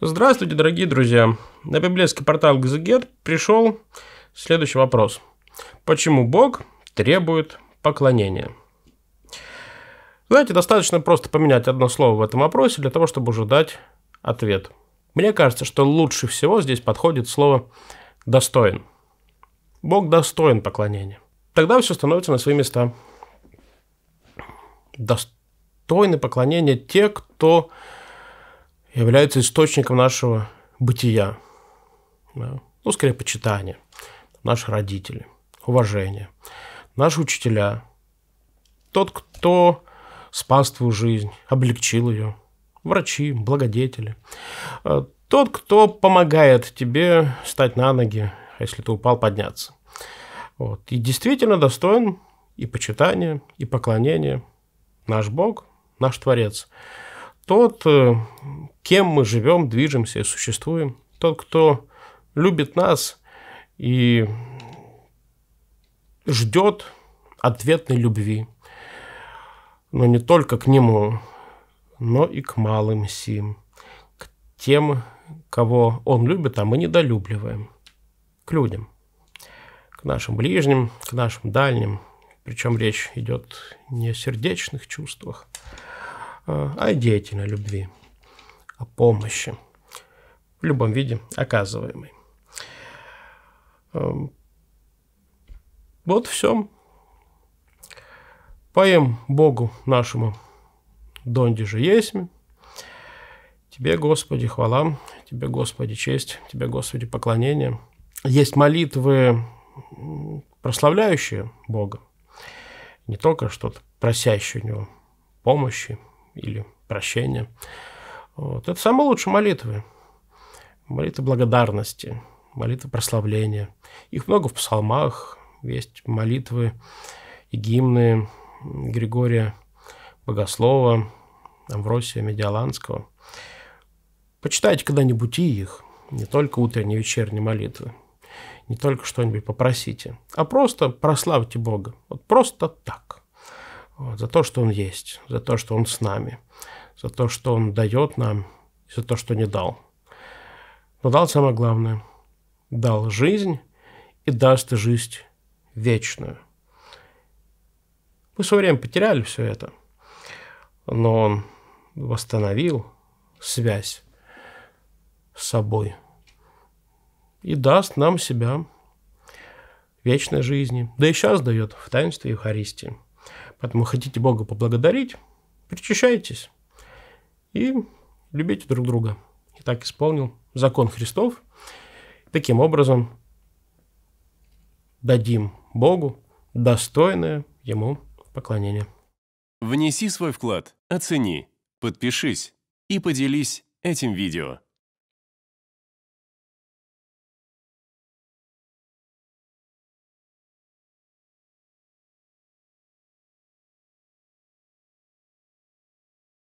Здравствуйте, дорогие друзья. На библейский портал Газегет пришел следующий вопрос. Почему Бог требует поклонения? Знаете, достаточно просто поменять одно слово в этом вопросе для того, чтобы уже дать ответ. Мне кажется, что лучше всего здесь подходит слово «достоин». Бог достоин поклонения. Тогда все становится на свои места. Достойны поклонения те, кто являются источником нашего бытия. Да? Ну, скорее, почитания. Наши родители, уважения Наши учителя. Тот, кто спас твою жизнь, облегчил ее. Врачи, благодетели. Э, тот, кто помогает тебе встать на ноги, если ты упал, подняться. Вот. И действительно достоин и почитания, и поклонения. Наш Бог, наш Творец тот, э, кем мы живем, движемся и существуем, тот, кто любит нас и ждет ответной любви, но не только к нему, но и к малым сим, к тем, кого он любит, а мы недолюбливаем, к людям, к нашим ближним, к нашим дальним. Причем речь идет не о сердечных чувствах, Э, о деятельной любви, о помощи в любом виде оказываемой. Эм, вот все. Поем Богу нашему Донди же есть. Тебе, Господи, хвала, Тебе, Господи, честь, Тебе, Господи, поклонение. Есть молитвы, прославляющие Бога, не только что-то просящие у Него помощи, или прощения. Вот. Это самые лучшие молитвы. Молитвы благодарности, молитвы прославления. Их много в псалмах. Есть молитвы и гимны Григория Богослова, Амвросия Медиаланского. Почитайте когда-нибудь и их, не только утренние и вечерние молитвы, не только что-нибудь попросите, а просто прославьте Бога. Вот просто так. Вот, за то, что Он есть, за то, что Он с нами, за то, что Он дает нам, за то, что не дал. Но дал самое главное. Дал жизнь и даст жизнь вечную. Мы в свое время потеряли все это, но Он восстановил связь с собой и даст нам себя вечной жизни. Да и сейчас дает в таинстве Евхаристии. Поэтому хотите Бога поблагодарить, причащайтесь и любите друг друга. И так исполнил закон Христов. Таким образом, дадим Богу достойное Ему поклонение. Внеси свой вклад, оцени, подпишись и поделись этим видео.